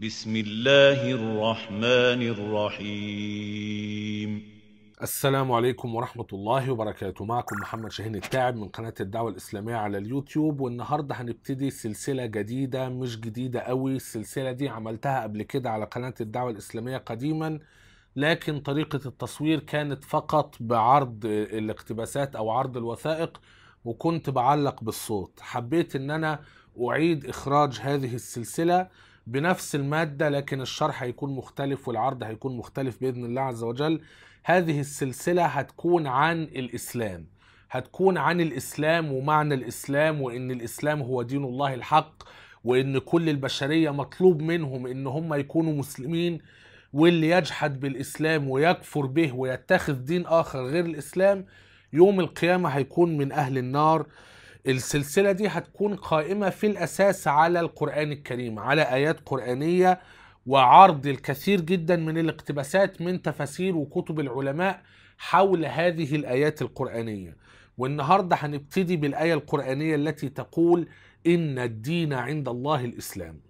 بسم الله الرحمن الرحيم السلام عليكم ورحمة الله وبركاته معكم محمد شاهين التاعب من قناة الدعوة الإسلامية على اليوتيوب والنهاردة هنبتدي سلسلة جديدة مش جديدة قوي السلسلة دي عملتها قبل كده على قناة الدعوة الإسلامية قديما لكن طريقة التصوير كانت فقط بعرض الاقتباسات أو عرض الوثائق وكنت بعلق بالصوت حبيت ان انا اعيد اخراج هذه السلسلة بنفس المادة لكن الشرح هيكون مختلف والعرض هيكون مختلف بإذن الله عز وجل هذه السلسلة هتكون عن الإسلام هتكون عن الإسلام ومعنى الإسلام وإن الإسلام هو دين الله الحق وإن كل البشرية مطلوب منهم إن هم يكونوا مسلمين واللي يجحد بالإسلام ويكفر به ويتخذ دين آخر غير الإسلام يوم القيامة هيكون من أهل النار السلسلة دي هتكون قائمة في الأساس على القرآن الكريم على آيات قرآنية وعرض الكثير جدا من الاقتباسات من تفاسير وكتب العلماء حول هذه الآيات القرآنية والنهاردة هنبتدي بالآية القرآنية التي تقول إن الدين عند الله الإسلام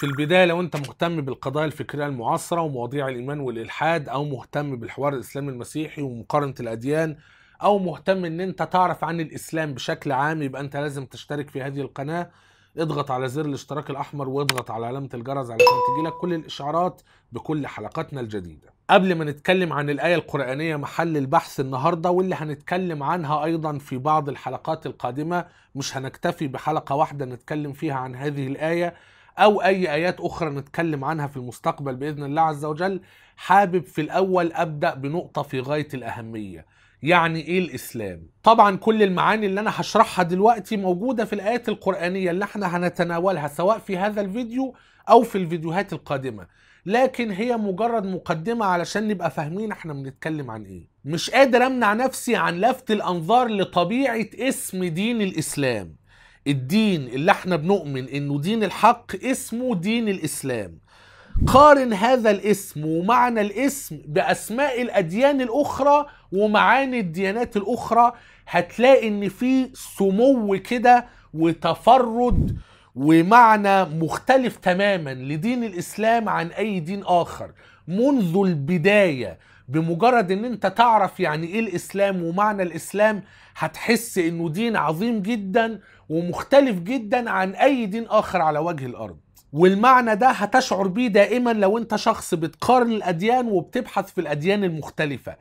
في البداية لو أنت مهتم بالقضايا الفكرية المعاصرة ومواضيع الإيمان والإلحاد أو مهتم بالحوار الإسلامي المسيحي ومقارنة الأديان أو مهتم إن أنت تعرف عن الإسلام بشكل عام يبقى أنت لازم تشترك في هذه القناة اضغط على زر الاشتراك الأحمر واضغط على علامة الجرس علشان تجيلك كل الإشعارات بكل حلقاتنا الجديدة قبل ما نتكلم عن الآية القرآنية محل البحث النهاردة واللي هنتكلم عنها أيضا في بعض الحلقات القادمة مش هنكتفي بحلقة واحدة نتكلم فيها عن هذه الآية او اي ايات اخرى نتكلم عنها في المستقبل باذن الله عز وجل حابب في الاول ابدا بنقطه في غايه الاهميه يعني ايه الاسلام طبعا كل المعاني اللي انا هشرحها دلوقتي موجوده في الايات القرانيه اللي احنا هنتناولها سواء في هذا الفيديو او في الفيديوهات القادمه لكن هي مجرد مقدمه علشان نبقى فاهمين احنا بنتكلم عن ايه مش قادر امنع نفسي عن لفت الانظار لطبيعه اسم دين الاسلام الدين اللي احنا بنؤمن انه دين الحق اسمه دين الاسلام قارن هذا الاسم ومعنى الاسم باسماء الاديان الاخرى ومعاني الديانات الاخرى هتلاقي ان في سمو كده وتفرد ومعنى مختلف تماما لدين الاسلام عن اي دين اخر منذ البدايه بمجرد ان انت تعرف يعني ايه الاسلام ومعنى الاسلام هتحس انه دين عظيم جدا ومختلف جدا عن اي دين اخر على وجه الارض والمعنى ده هتشعر بيه دائما لو انت شخص بتقارن الاديان وبتبحث في الاديان المختلفه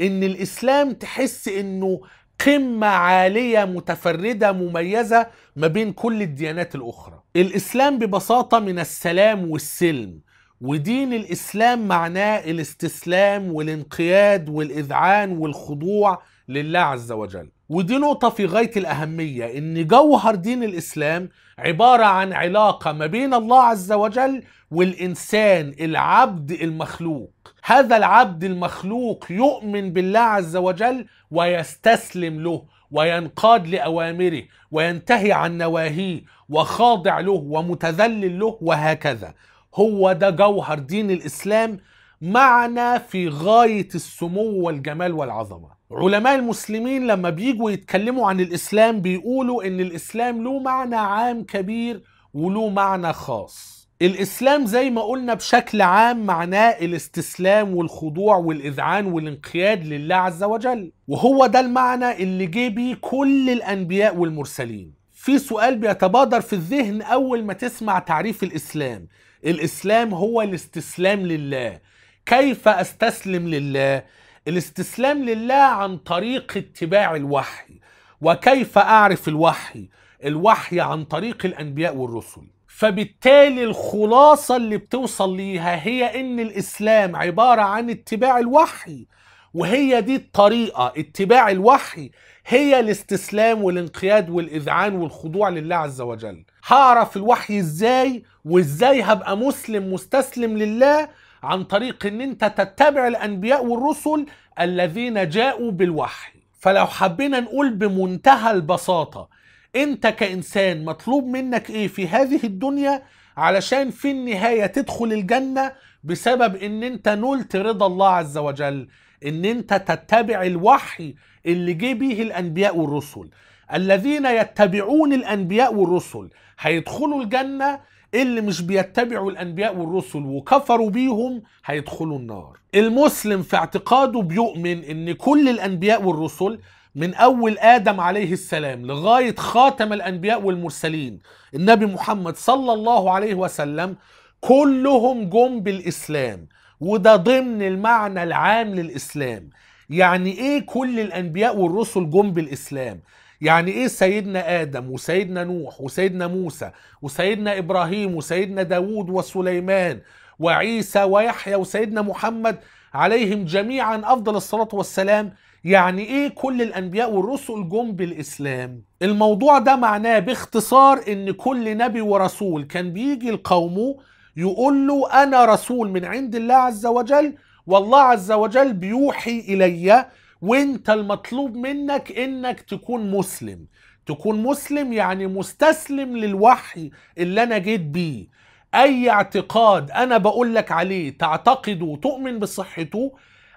ان الاسلام تحس انه قمة عالية متفردة مميزة ما بين كل الديانات الأخرى. الإسلام ببساطة من السلام والسلم، ودين الإسلام معناه الاستسلام والانقياد والإذعان والخضوع لله عز وجل. ودي نقطة في غاية الأهمية إن جوهر دين الإسلام عبارة عن علاقة ما بين الله عز وجل والإنسان العبد المخلوق هذا العبد المخلوق يؤمن بالله عز وجل ويستسلم له وينقاد لأوامره وينتهي عن نواهيه وخاضع له ومتذلل له وهكذا هو ده جوهر دين الإسلام معنى في غاية السمو والجمال والعظمة علماء المسلمين لما بيجوا يتكلموا عن الاسلام بيقولوا ان الاسلام له معنى عام كبير وله معنى خاص الاسلام زي ما قلنا بشكل عام معناه الاستسلام والخضوع والاذعان والانقياد لله عز وجل وهو ده المعنى اللي جه بيه كل الانبياء والمرسلين في سؤال بيتبادر في الذهن اول ما تسمع تعريف الاسلام الاسلام هو الاستسلام لله كيف استسلم لله الاستسلام لله عن طريق اتباع الوحي وكيف اعرف الوحي الوحي عن طريق الانبياء والرسل فبالتالي الخلاصة اللي بتوصل ليها هي ان الاسلام عبارة عن اتباع الوحي وهي دي الطريقة اتباع الوحي هي الاستسلام والانقياد والإذعان والخضوع لله عز وجل هعرف الوحي ازاي وازاي هبقى مسلم مستسلم لله عن طريق ان انت تتبع الانبياء والرسل الذين جاءوا بالوحي فلو حبينا نقول بمنتهى البساطه انت كانسان مطلوب منك ايه في هذه الدنيا علشان في النهايه تدخل الجنه بسبب ان انت نلت رضا الله عز وجل ان انت تتبع الوحي اللي جه بيه الانبياء والرسل الذين يتبعون الانبياء والرسل هيدخلوا الجنه اللي مش بيتبعوا الانبياء والرسل وكفروا بيهم هيدخلوا النار المسلم في اعتقاده بيؤمن ان كل الانبياء والرسل من اول ادم عليه السلام لغايه خاتم الانبياء والمرسلين النبي محمد صلى الله عليه وسلم كلهم جم بالاسلام وده ضمن المعنى العام للاسلام يعني ايه كل الانبياء والرسل جم بالاسلام يعني ايه سيدنا ادم وسيدنا نوح وسيدنا موسى وسيدنا ابراهيم وسيدنا داوود وسليمان وعيسى ويحيى وسيدنا محمد عليهم جميعا افضل الصلاه والسلام يعني ايه كل الانبياء والرسل جم بالاسلام الموضوع ده معناه باختصار ان كل نبي ورسول كان بيجي لقومه يقول له انا رسول من عند الله عز وجل والله عز وجل بيوحي الي وانت المطلوب منك انك تكون مسلم تكون مسلم يعني مستسلم للوحي اللي انا جيت بيه اي اعتقاد انا بقول لك عليه تعتقده وتؤمن بصحته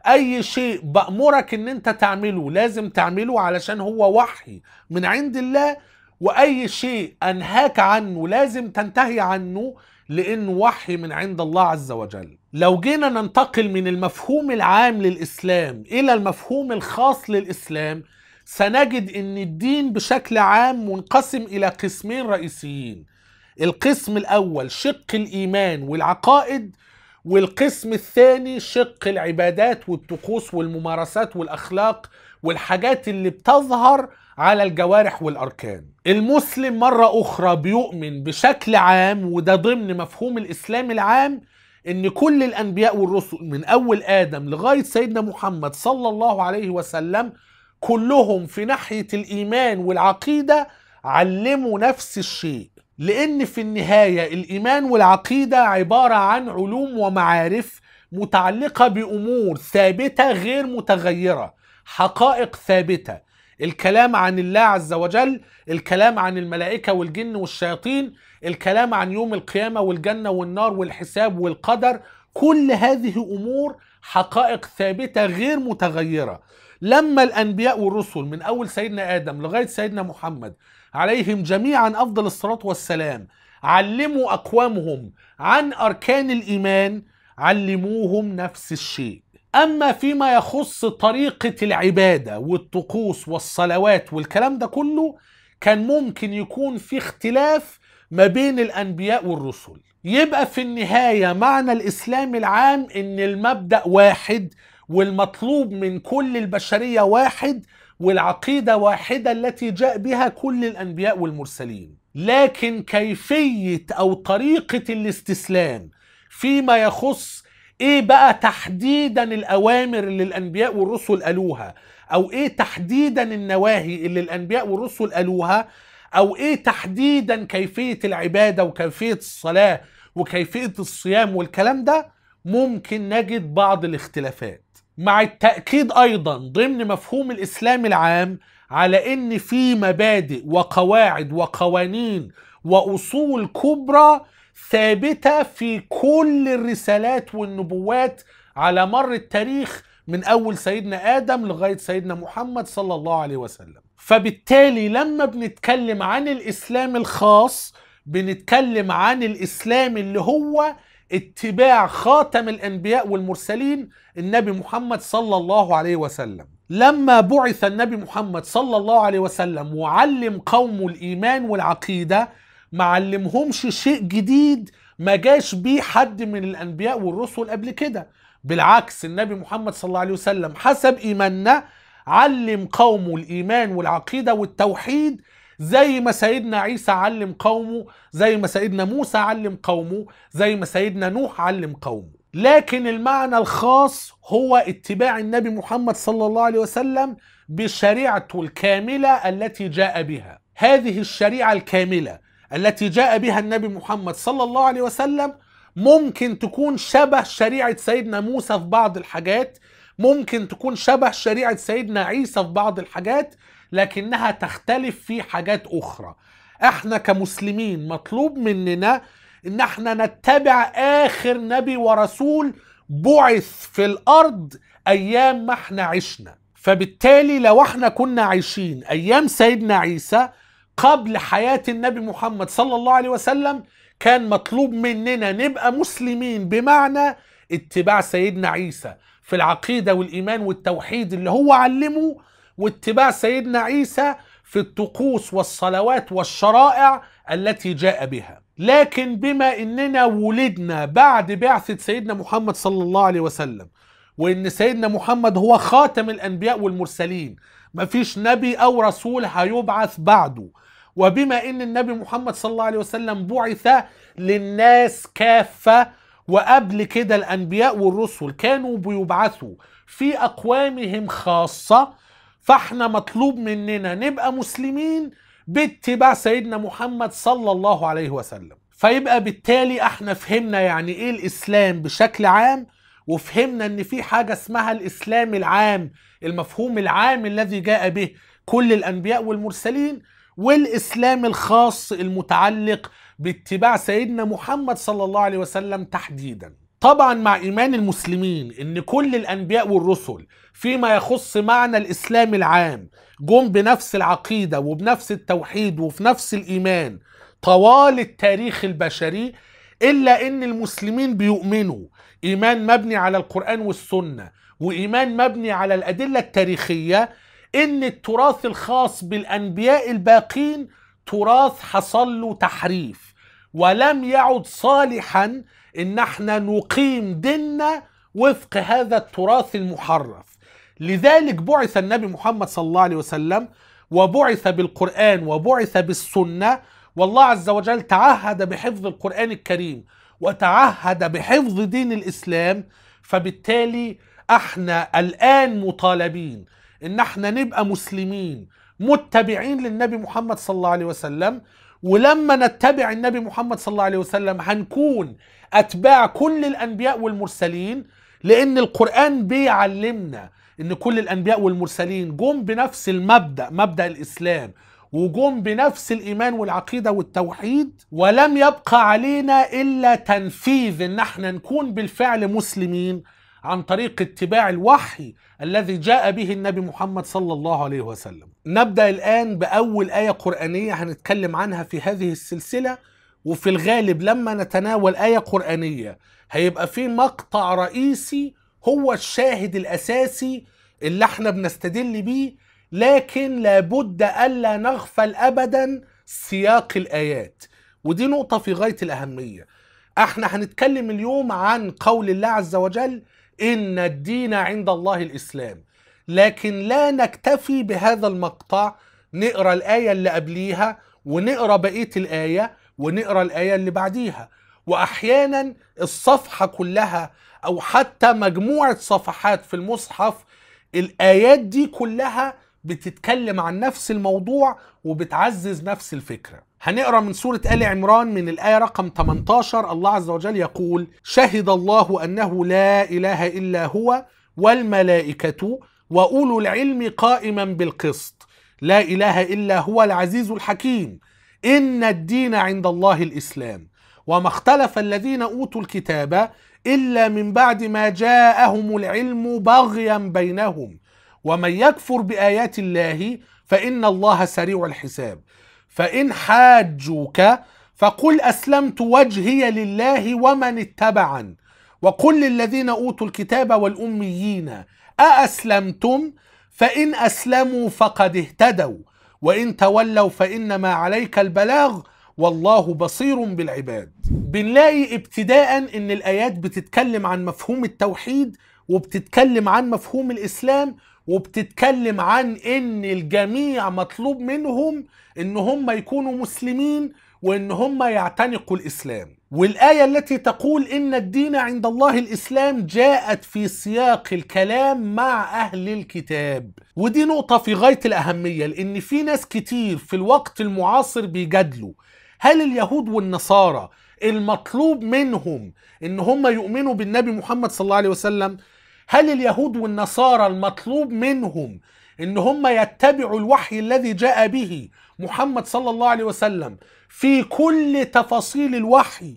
اي شيء بامرك ان انت تعمله لازم تعمله علشان هو وحي من عند الله واي شيء انهاك عنه لازم تنتهي عنه لانه وحي من عند الله عز وجل لو جينا ننتقل من المفهوم العام للإسلام إلى المفهوم الخاص للإسلام سنجد أن الدين بشكل عام منقسم إلى قسمين رئيسيين القسم الأول شق الإيمان والعقائد والقسم الثاني شق العبادات والطقوس والممارسات والأخلاق والحاجات اللي بتظهر على الجوارح والأركان المسلم مرة أخرى بيؤمن بشكل عام وده ضمن مفهوم الإسلام العام ان كل الانبياء والرسل من اول ادم لغايه سيدنا محمد صلى الله عليه وسلم كلهم في ناحيه الايمان والعقيده علموا نفس الشيء لان في النهايه الايمان والعقيده عباره عن علوم ومعارف متعلقه بامور ثابته غير متغيره حقائق ثابته الكلام عن الله عز وجل الكلام عن الملائكة والجن والشياطين الكلام عن يوم القيامة والجنة والنار والحساب والقدر كل هذه أمور حقائق ثابتة غير متغيرة لما الأنبياء والرسل من أول سيدنا آدم لغاية سيدنا محمد عليهم جميعا أفضل الصلاة والسلام علموا أقوامهم عن أركان الإيمان علموهم نفس الشيء أما فيما يخص طريقة العبادة والطقوس والصلوات والكلام ده كله كان ممكن يكون في اختلاف ما بين الأنبياء والرسل يبقى في النهاية معنى الإسلام العام إن المبدأ واحد والمطلوب من كل البشرية واحد والعقيدة واحدة التي جاء بها كل الأنبياء والمرسلين لكن كيفية أو طريقة الاستسلام فيما يخص ايه بقى تحديدا الاوامر اللي الانبياء والرسل قالوها او ايه تحديدا النواهي اللي الانبياء والرسل قالوها او ايه تحديدا كيفيه العباده وكيفيه الصلاه وكيفيه الصيام والكلام ده ممكن نجد بعض الاختلافات مع التاكيد ايضا ضمن مفهوم الاسلام العام على ان في مبادئ وقواعد وقوانين واصول كبرى ثابته في كل الرسالات والنبوات على مر التاريخ من اول سيدنا ادم لغايه سيدنا محمد صلى الله عليه وسلم فبالتالي لما بنتكلم عن الاسلام الخاص بنتكلم عن الاسلام اللي هو اتباع خاتم الانبياء والمرسلين النبي محمد صلى الله عليه وسلم لما بعث النبي محمد صلى الله عليه وسلم وعلم قومه الايمان والعقيده ما علمهمش شيء جديد ما جاش بيه حد من الانبياء والرسل قبل كده بالعكس النبي محمد صلى الله عليه وسلم حسب ايماننا علم قومه الايمان والعقيده والتوحيد زي ما سيدنا عيسى علم قومه زي ما سيدنا موسى علم قومه زي ما سيدنا نوح علم قومه لكن المعنى الخاص هو اتباع النبي محمد صلى الله عليه وسلم بشريعته الكامله التي جاء بها هذه الشريعه الكامله التي جاء بها النبي محمد صلى الله عليه وسلم ممكن تكون شبه شريعة سيدنا موسى في بعض الحاجات ممكن تكون شبه شريعة سيدنا عيسى في بعض الحاجات لكنها تختلف في حاجات أخرى احنا كمسلمين مطلوب مننا ان احنا نتبع اخر نبي ورسول بعث في الارض ايام ما احنا عشنا فبالتالي لو احنا كنا عايشين ايام سيدنا عيسى قبل حياة النبي محمد صلى الله عليه وسلم كان مطلوب مننا نبقى مسلمين بمعنى اتباع سيدنا عيسى في العقيدة والإيمان والتوحيد اللي هو علمه واتباع سيدنا عيسى في الطقوس والصلوات والشرائع التي جاء بها لكن بما اننا ولدنا بعد بعثة سيدنا محمد صلى الله عليه وسلم وان سيدنا محمد هو خاتم الانبياء والمرسلين مفيش نبي او رسول هيبعث بعده وبما ان النبي محمد صلى الله عليه وسلم بعث للناس كافه وقبل كده الانبياء والرسل كانوا بيبعثوا في اقوامهم خاصه فاحنا مطلوب مننا نبقى مسلمين باتباع سيدنا محمد صلى الله عليه وسلم فيبقى بالتالي احنا فهمنا يعني ايه الاسلام بشكل عام وفهمنا ان في حاجه اسمها الاسلام العام المفهوم العام الذي جاء به كل الانبياء والمرسلين والإسلام الخاص المتعلق باتباع سيدنا محمد صلى الله عليه وسلم تحديدا طبعا مع إيمان المسلمين إن كل الأنبياء والرسل فيما يخص معنى الإسلام العام جم بنفس العقيدة وبنفس التوحيد وفي نفس الإيمان طوال التاريخ البشري إلا إن المسلمين بيؤمنوا إيمان مبني على القرآن والسنة وإيمان مبني على الأدلة التاريخية ان التراث الخاص بالانبياء الباقين تراث حصل له تحريف ولم يعد صالحا ان احنا نقيم ديننا وفق هذا التراث المحرف لذلك بعث النبي محمد صلى الله عليه وسلم وبعث بالقران وبعث بالسنه والله عز وجل تعهد بحفظ القران الكريم وتعهد بحفظ دين الاسلام فبالتالي احنا الان مطالبين ان احنا نبقى مسلمين متبعين للنبي محمد صلى الله عليه وسلم ولما نتبع النبي محمد صلى الله عليه وسلم هنكون اتباع كل الانبياء والمرسلين لان القران بيعلمنا ان كل الانبياء والمرسلين جم بنفس المبدا مبدا الاسلام وجم بنفس الايمان والعقيده والتوحيد ولم يبقى علينا الا تنفيذ ان احنا نكون بالفعل مسلمين عن طريق اتباع الوحي الذي جاء به النبي محمد صلى الله عليه وسلم نبدأ الآن بأول آية قرآنية هنتكلم عنها في هذه السلسلة وفي الغالب لما نتناول آية قرآنية هيبقى في مقطع رئيسي هو الشاهد الأساسي اللي احنا بنستدل بيه لكن لابد ألا نغفل أبدا سياق الآيات ودي نقطة في غاية الأهمية احنا هنتكلم اليوم عن قول الله عز وجل إن الدين عند الله الإسلام لكن لا نكتفي بهذا المقطع نقرا الآية اللي قبليها ونقرا بقية الآية ونقرا الآية اللي بعديها وأحيانا الصفحة كلها أو حتى مجموعة صفحات في المصحف الآيات دي كلها بتتكلم عن نفس الموضوع وبتعزز نفس الفكرة هنقرا من سوره ال عمران من الايه رقم 18 الله عز وجل يقول: شهد الله انه لا اله الا هو والملائكه واولو العلم قائما بالقسط لا اله الا هو العزيز الحكيم ان الدين عند الله الاسلام وما اختلف الذين اوتوا الكتاب الا من بعد ما جاءهم العلم بغيا بينهم ومن يكفر بايات الله فان الله سريع الحساب فإن حاجوك فقل أسلمت وجهي لله ومن اتبعن وقل للذين أوتوا الكتاب والأميين أأسلمتم فإن أسلموا فقد اهتدوا وإن تولوا فإنما عليك البلاغ والله بصير بالعباد بنلاقي ابتداء ان الايات بتتكلم عن مفهوم التوحيد وبتتكلم عن مفهوم الاسلام وبتتكلم عن ان الجميع مطلوب منهم ان هم يكونوا مسلمين وان هم يعتنقوا الاسلام والايه التي تقول ان الدين عند الله الاسلام جاءت في سياق الكلام مع اهل الكتاب ودي نقطه في غايه الاهميه لان في ناس كتير في الوقت المعاصر بيجادلوا هل اليهود والنصارى المطلوب منهم ان هم يؤمنوا بالنبي محمد صلى الله عليه وسلم هل اليهود والنصارى المطلوب منهم ان هم يتبعوا الوحي الذي جاء به محمد صلى الله عليه وسلم في كل تفاصيل الوحي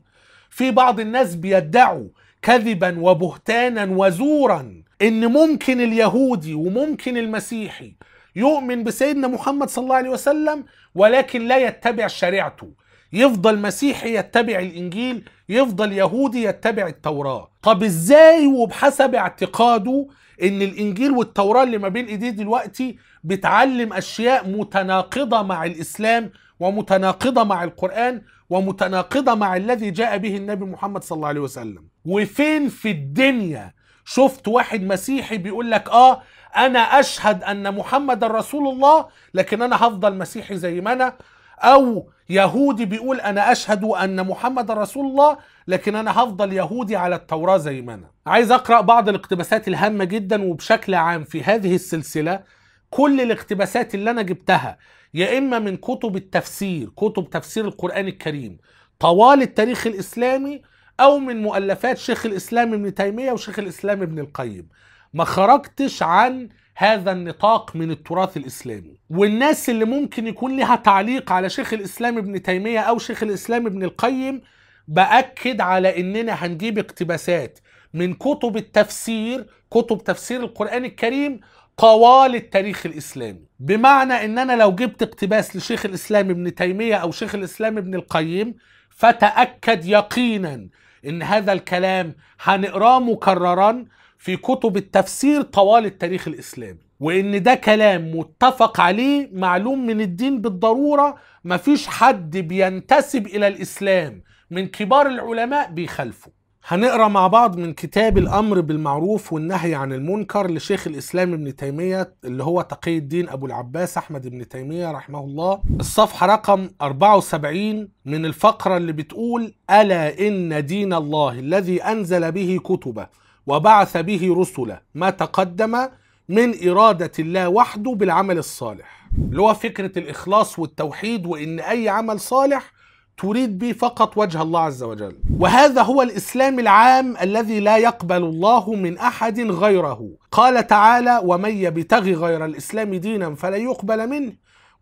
في بعض الناس بيدعوا كذبا وبهتانا وزورا ان ممكن اليهودي وممكن المسيحي يؤمن بسيدنا محمد صلى الله عليه وسلم ولكن لا يتبع شريعته يفضل مسيحي يتبع الانجيل يفضل يهودي يتبع التوراه طب ازاي وبحسب اعتقاده ان الانجيل والتوراه اللي ما بين ايديه دلوقتي بتعلم اشياء متناقضه مع الاسلام ومتناقضه مع القران ومتناقضه مع الذي جاء به النبي محمد صلى الله عليه وسلم وفين في الدنيا شفت واحد مسيحي بيقول لك اه انا اشهد ان محمد رسول الله لكن انا هفضل مسيحي زي ما انا او يهودي بيقول انا اشهد ان محمد رسول الله لكن انا هفضل يهودي على التوراه زي ما انا عايز اقرا بعض الاقتباسات الهامه جدا وبشكل عام في هذه السلسله كل الاقتباسات اللي انا جبتها يا اما من كتب التفسير كتب تفسير القران الكريم طوال التاريخ الاسلامي او من مؤلفات شيخ الاسلام ابن تيميه وشيخ الاسلام ابن القيم ما خرجتش عن هذا النطاق من التراث الاسلامي والناس اللي ممكن يكون لها تعليق على شيخ الاسلام ابن تيميه او شيخ الاسلام ابن القيم باكد على اننا هنجيب اقتباسات من كتب التفسير كتب تفسير القران الكريم طوال التاريخ الاسلامي بمعنى ان انا لو جبت اقتباس لشيخ الاسلام ابن تيميه او شيخ الاسلام ابن القيم فتاكد يقينا ان هذا الكلام هنقراه مكررا في كتب التفسير طوال التاريخ الإسلامي وإن ده كلام متفق عليه معلوم من الدين بالضرورة مفيش حد بينتسب إلى الإسلام من كبار العلماء بيخالفه هنقرا مع بعض من كتاب الامر بالمعروف والنهي عن المنكر لشيخ الاسلام ابن تيميه اللي هو تقي الدين ابو العباس احمد ابن تيميه رحمه الله الصفحه رقم 74 من الفقره اللي بتقول الا ان دين الله الذي انزل به كتبه وبعث به رسله ما تقدم من إرادة الله وحده بالعمل الصالح اللي هو فكرة الإخلاص والتوحيد وإن أي عمل صالح تريد به فقط وجه الله عز وجل وهذا هو الإسلام العام الذي لا يقبل الله من أحد غيره قال تعالى ومن يبتغي غير الإسلام دينا فلا يقبل منه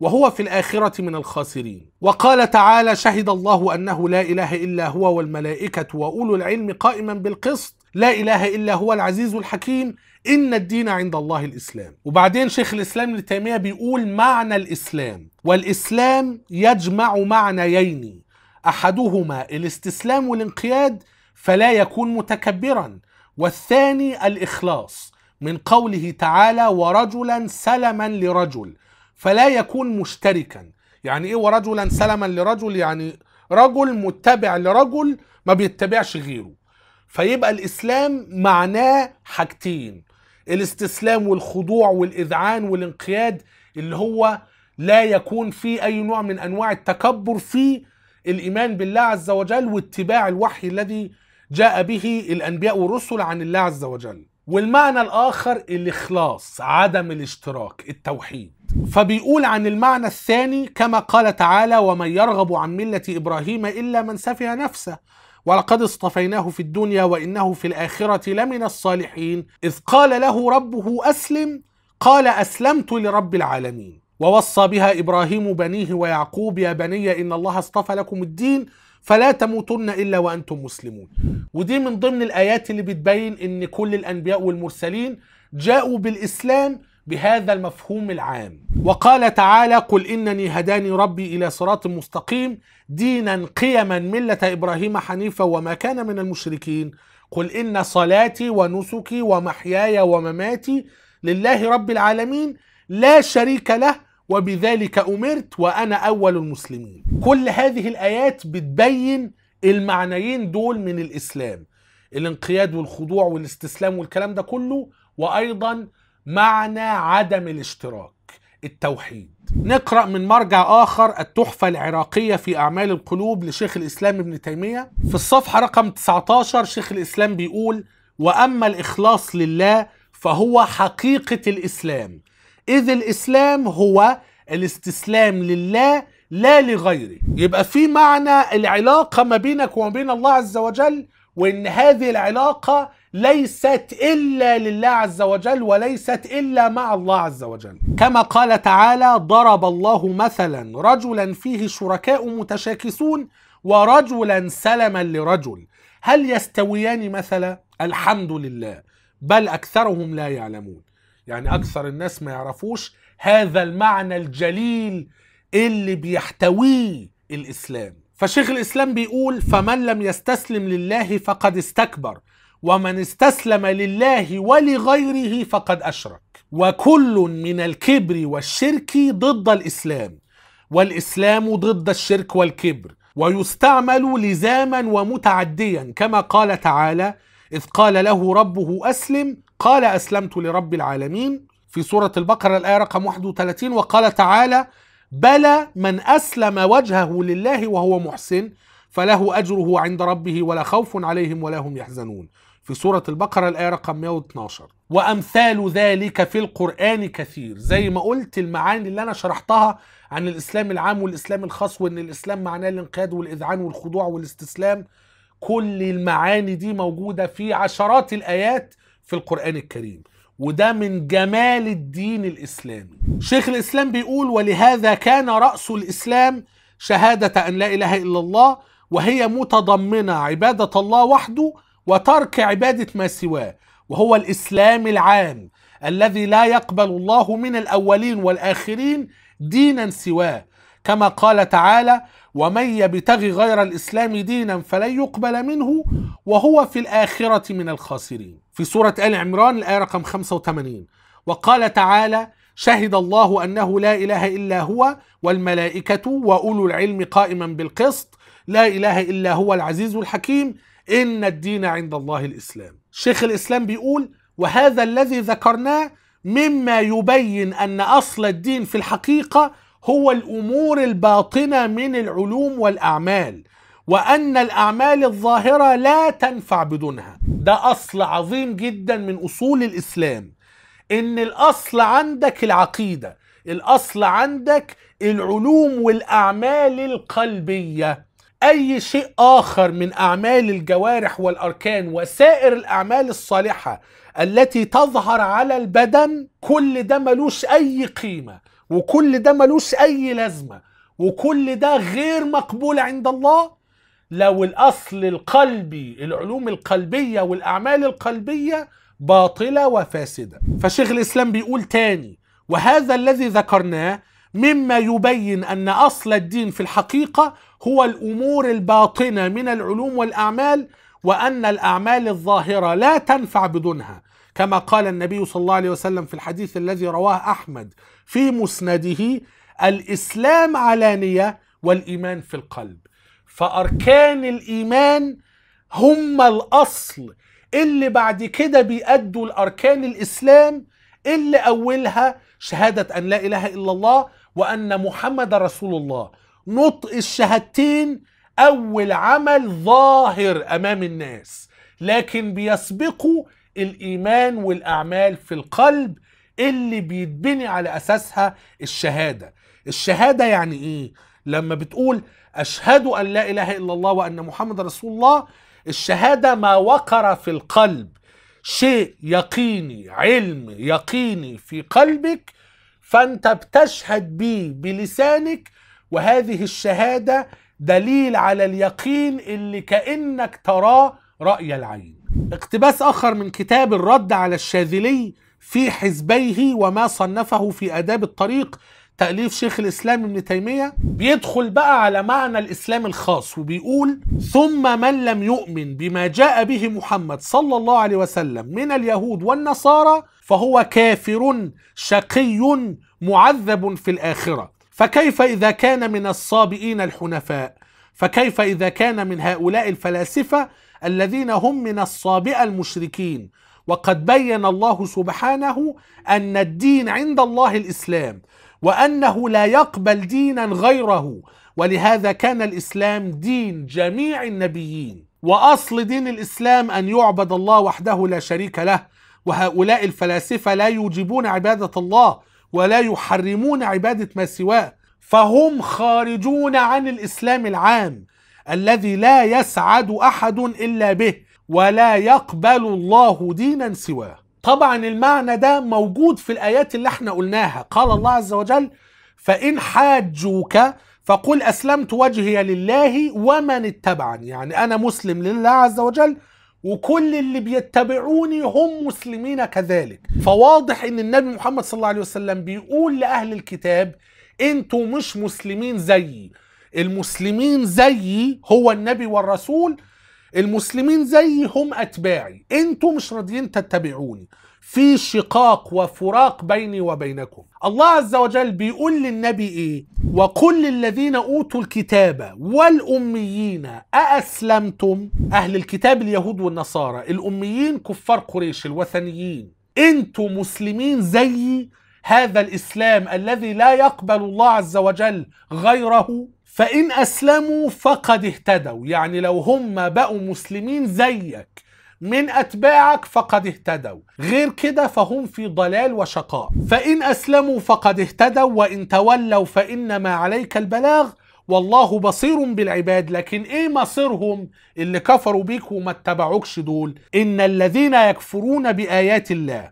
وهو في الآخرة من الخاسرين وقال تعالى شهد الله أنه لا إله إلا هو والملائكة وأولو العلم قائما بالقسط لا إله إلا هو العزيز الحكيم إن الدين عند الله الإسلام وبعدين شيخ الإسلام ابن تيمية بيقول معنى الإسلام والإسلام يجمع معنيين أحدهما الاستسلام والانقياد فلا يكون متكبرا والثاني الإخلاص من قوله تعالى ورجلا سلما لرجل فلا يكون مشتركا يعني ايه ورجلا سلما لرجل يعني رجل متبع لرجل ما بيتبعش غيره فيبقى الاسلام معناه حاجتين الاستسلام والخضوع والاذعان والانقياد اللي هو لا يكون فيه اي نوع من انواع التكبر في الايمان بالله عز وجل واتباع الوحي الذي جاء به الانبياء والرسل عن الله عز وجل والمعنى الاخر الاخلاص عدم الاشتراك التوحيد فبيقول عن المعنى الثاني كما قال تعالى ومن يرغب عن مله ابراهيم الا من سفه نفسه ولقد اصطفيناه في الدنيا وانه في الاخره لمن الصالحين اذ قال له ربه اسلم قال اسلمت لرب العالمين ووصى بها ابراهيم بنيه ويعقوب يا بني ان الله اصطفى لكم الدين فلا تموتن الا وانتم مسلمون ودي من ضمن الايات اللي بتبين ان كل الانبياء والمرسلين جاءوا بالاسلام بهذا المفهوم العام وقال تعالى قل انني هداني ربي الى صراط مستقيم دينا قيما مله ابراهيم حنيفا وما كان من المشركين قل ان صلاتي ونسكي ومحياي ومماتي لله رب العالمين لا شريك له وبذلك امرت وانا اول المسلمين كل هذه الايات بتبين المعنيين دول من الاسلام الانقياد والخضوع والاستسلام والكلام ده كله وايضا معنى عدم الاشتراك التوحيد نقرأ من مرجع آخر التحفة العراقية في أعمال القلوب لشيخ الإسلام ابن تيمية في الصفحة رقم 19 شيخ الإسلام بيقول وأما الإخلاص لله فهو حقيقة الإسلام إذ الإسلام هو الاستسلام لله لا لغيره يبقى في معنى العلاقة ما بينك وما بين الله عز وجل وان هذه العلاقه ليست الا لله عز وجل وليست الا مع الله عز وجل كما قال تعالى ضرب الله مثلا رجلا فيه شركاء متشاكسون ورجلا سلما لرجل هل يستويان مثلا الحمد لله بل اكثرهم لا يعلمون يعني اكثر الناس ما يعرفوش هذا المعنى الجليل اللي بيحتويه الاسلام فشيخ الإسلام بيقول فمن لم يستسلم لله فقد استكبر ومن استسلم لله ولغيره فقد أشرك وكل من الكبر والشرك ضد الإسلام والإسلام ضد الشرك والكبر ويستعمل لزاما ومتعديا كما قال تعالى إذ قال له ربه أسلم قال أسلمت لرب العالمين في سورة البقرة الآية رقم 31 وقال تعالى بلى من أسلم وجهه لله وهو محسن فله أجره عند ربه ولا خوف عليهم ولا هم يحزنون في سورة البقرة الآية رقم 112 وأمثال ذلك في القرآن كثير زي ما قلت المعاني اللي أنا شرحتها عن الإسلام العام والإسلام الخاص وإن الإسلام معناه الانقياد والإذعان والخضوع والاستسلام كل المعاني دي موجودة في عشرات الآيات في القرآن الكريم وده من جمال الدين الإسلامي شيخ الإسلام بيقول ولهذا كان رأس الإسلام شهادة أن لا إله إلا الله وهي متضمنة عبادة الله وحده وترك عبادة ما سواه وهو الإسلام العام الذي لا يقبل الله من الأولين والآخرين دينا سواه كما قال تعالى ومن يبتغي غير الإسلام دينا فلن يقبل منه وهو في الآخرة من الخاسرين في سورة آل عمران الآية رقم 85 وقال تعالى شهد الله أنه لا إله إلا هو والملائكة وأولو العلم قائما بالقسط لا إله إلا هو العزيز الحكيم إن الدين عند الله الإسلام شيخ الإسلام بيقول وهذا الذي ذكرناه مما يبين أن أصل الدين في الحقيقة هو الأمور الباطنة من العلوم والأعمال وأن الأعمال الظاهرة لا تنفع بدونها ده أصل عظيم جدا من أصول الإسلام إن الأصل عندك العقيدة الأصل عندك العلوم والأعمال القلبية أي شيء آخر من أعمال الجوارح والأركان وسائر الأعمال الصالحة التي تظهر على البدن كل ده ملوش أي قيمة وكل ده ملوش أي لازمة وكل ده غير مقبول عند الله لو الأصل القلبي العلوم القلبية والأعمال القلبية باطلة وفاسدة فشيخ الإسلام بيقول تاني وهذا الذي ذكرناه مما يبين أن أصل الدين في الحقيقة هو الأمور الباطنة من العلوم والأعمال وأن الأعمال الظاهرة لا تنفع بدونها كما قال النبي صلى الله عليه وسلم في الحديث الذي رواه أحمد في مسنده الإسلام علانية والإيمان في القلب فاركان الايمان هم الاصل اللي بعد كده بيأدوا لاركان الاسلام اللي اولها شهاده ان لا اله الا الله وان محمد رسول الله نطق الشهادتين اول عمل ظاهر امام الناس لكن بيسبقوا الايمان والاعمال في القلب اللي بيتبني على اساسها الشهاده الشهاده يعني ايه لما بتقول أشهد أن لا إله إلا الله وأن محمد رسول الله الشهادة ما وقر في القلب شيء يقيني علم يقيني في قلبك فأنت بتشهد به بلسانك وهذه الشهادة دليل على اليقين اللي كأنك تراه رأي العين اقتباس آخر من كتاب الرد على الشاذلي في حزبيه وما صنفه في آداب الطريق تأليف شيخ الإسلام ابن تيمية بيدخل بقى على معنى الإسلام الخاص وبيقول ثم من لم يؤمن بما جاء به محمد صلى الله عليه وسلم من اليهود والنصارى فهو كافر شقي معذب في الآخرة فكيف إذا كان من الصابئين الحنفاء فكيف إذا كان من هؤلاء الفلاسفة الذين هم من الصابئة المشركين وقد بين الله سبحانه أن الدين عند الله الإسلام وانه لا يقبل دينا غيره ولهذا كان الاسلام دين جميع النبيين واصل دين الاسلام ان يعبد الله وحده لا شريك له وهؤلاء الفلاسفه لا يوجبون عباده الله ولا يحرمون عباده ما سواه فهم خارجون عن الاسلام العام الذي لا يسعد احد الا به ولا يقبل الله دينا سواه طبعا المعنى ده موجود في الآيات اللي احنا قلناها قال الله عز وجل فإن حاجوك فقل أسلمت وجهي لله ومن اتبعني يعني أنا مسلم لله عز وجل وكل اللي بيتبعوني هم مسلمين كذلك فواضح ان النبي محمد صلى الله عليه وسلم بيقول لأهل الكتاب انتوا مش مسلمين زيي المسلمين زيي هو النبي والرسول المسلمين زيهم اتباعي انتوا مش راضيين تتبعوني في شقاق وفراق بيني وبينكم الله عز وجل بيقول للنبي ايه وقل للذين اوتوا الكتاب والاميين ااسلمتم اهل الكتاب اليهود والنصارى الاميين كفار قريش الوثنيين انتوا مسلمين زيي هذا الاسلام الذي لا يقبل الله عز وجل غيره فإن أسلموا فقد اهتدوا يعني لو هم بقوا مسلمين زيك من أتباعك فقد اهتدوا غير كده فهم في ضلال وشقاء فإن أسلموا فقد اهتدوا وإن تولوا فإنما عليك البلاغ والله بصير بالعباد لكن ايه مصيرهم اللي كفروا بيك وما اتبعوكش دول ان الذين يكفرون بآيات الله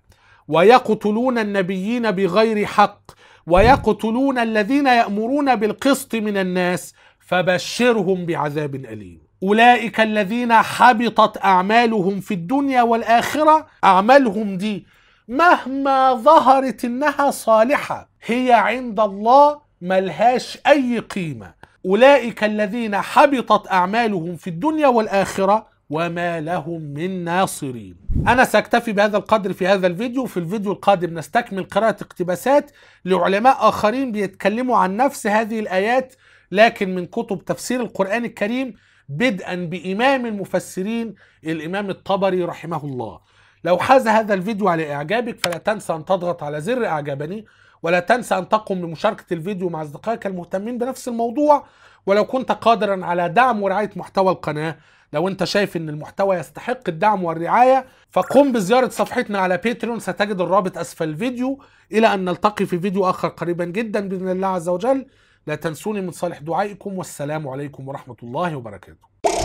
ويقتلون النبيين بغير حق ويقتلون الذين يأمرون بالقسط من الناس فبشرهم بعذاب أليم أولئك الذين حبطت أعمالهم في الدنيا والآخرة أعمالهم دي مهما ظهرت إنها صالحة هي عند الله ملهاش أي قيمة أولئك الذين حبطت أعمالهم في الدنيا والآخرة وما لهم من ناصرين أنا سأكتفي بهذا القدر في هذا الفيديو وفي الفيديو القادم نستكمل قراءة اقتباسات لعلماء آخرين بيتكلموا عن نفس هذه الآيات لكن من كتب تفسير القرآن الكريم بدءا بإمام المفسرين الإمام الطبري رحمه الله لو حاز هذا الفيديو على إعجابك فلا تنسى أن تضغط على زر إعجابني ولا تنسى أن تقوم بمشاركة الفيديو مع أصدقائك المهتمين بنفس الموضوع ولو كنت قادرا على دعم ورعاية محتوى القناة لو انت شايف ان المحتوى يستحق الدعم والرعاية فقم بزيارة صفحتنا على باتريون ستجد الرابط اسفل الفيديو الى ان نلتقي في فيديو اخر قريبا جدا باذن الله عز وجل لا تنسوني من صالح دعائكم والسلام عليكم ورحمة الله وبركاته